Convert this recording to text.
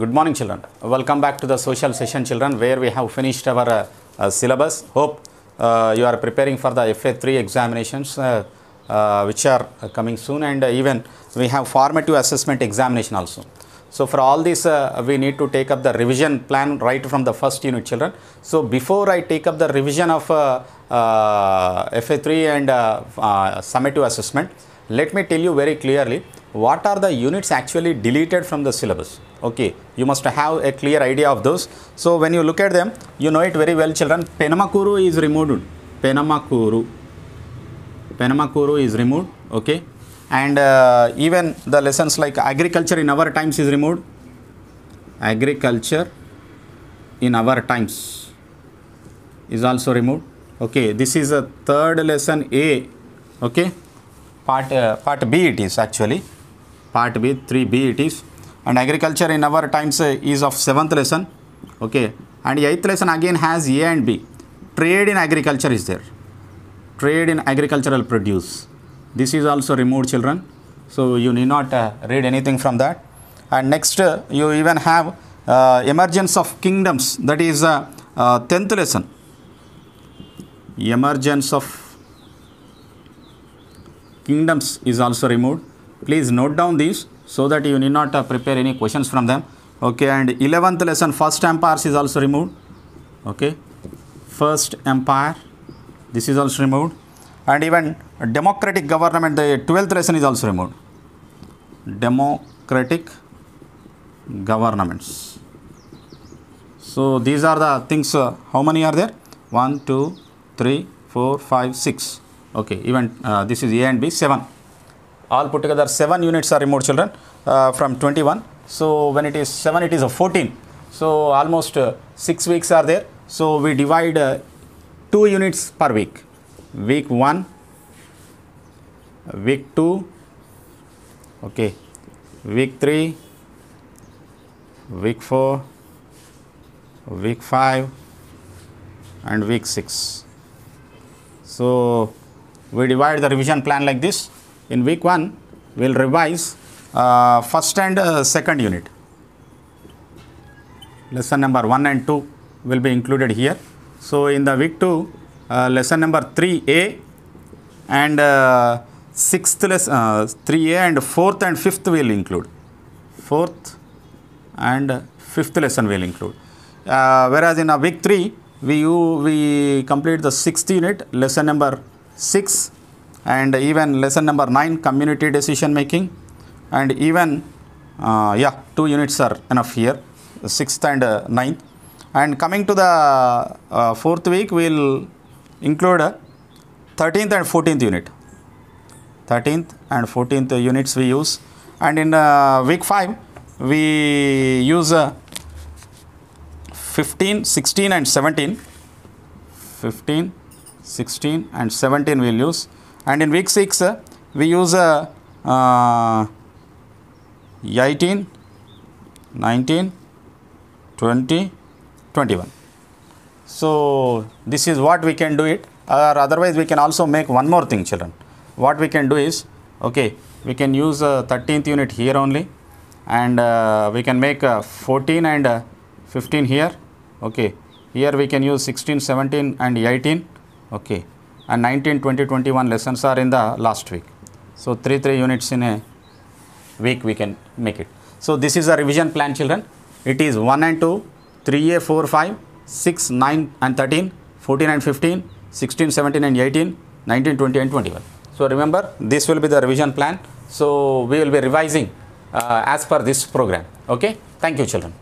Good morning children. Welcome back to the social session children where we have finished our uh, uh, syllabus. Hope uh, you are preparing for the FA3 examinations uh, uh, which are uh, coming soon and uh, even we have formative assessment examination also. So for all this uh, we need to take up the revision plan right from the first unit children. So before I take up the revision of uh, uh, FA3 and uh, uh, summative assessment, let me tell you very clearly what are the units actually deleted from the syllabus okay you must have a clear idea of those so when you look at them you know it very well children penamakuru is removed penamakuru penamakuru is removed okay and uh, even the lessons like agriculture in our times is removed agriculture in our times is also removed okay this is a third lesson a okay part uh, part b it is actually part b 3b it is and agriculture in our times uh, is of 7th lesson okay and 8th lesson again has A and B trade in agriculture is there trade in agricultural produce this is also removed children so you need not uh, read anything from that and next uh, you even have uh, emergence of kingdoms that is 10th uh, uh, lesson emergence of kingdoms is also removed please note down these so that you need not uh, prepare any questions from them okay and 11th lesson first empire is also removed okay first empire this is also removed and even democratic government the 12th lesson is also removed democratic governments so these are the things uh, how many are there 1 2 3 4 5 6 okay even uh, this is a and b 7 all put together 7 units are removed children uh, from 21 so when it is 7 it is a 14 so almost uh, 6 weeks are there so we divide uh, 2 units per week week 1 week 2 okay week 3 week 4 week 5 and week 6 so we divide the revision plan like this in week 1, we will revise uh, first and uh, second unit. Lesson number 1 and 2 will be included here. So, in the week 2, uh, lesson number 3a and 6th lesson, 3a and 4th and 5th will include. 4th and 5th lesson will include. Uh, whereas, in a week 3, we, we complete the 6th unit, lesson number 6 and even lesson number 9 community decision making and even uh, yeah two units are enough here sixth and uh, ninth and coming to the uh, fourth week we'll include 13th and 14th unit 13th and 14th units we use and in uh, week 5 we use uh, 15 16 and 17 15 16 and 17 we'll use and in week 6 uh, we use uh, uh, 18, 19, 20, 21. So, this is what we can do it or otherwise we can also make one more thing children. What we can do is, okay, we can use uh, 13th unit here only and uh, we can make uh, 14 and uh, 15 here, okay. Here we can use 16, 17 and 18, okay and 19, 20, 21 lessons are in the last week. So, 3, 3 units in a week we can make it. So, this is the revision plan children. It is 1 and 2, 3A, 4, 5, 6, 9 and 13, 14 and 15, 16, 17 and 18, 19, 20 and 21. So, remember this will be the revision plan. So, we will be revising uh, as per this program. Okay. Thank you children.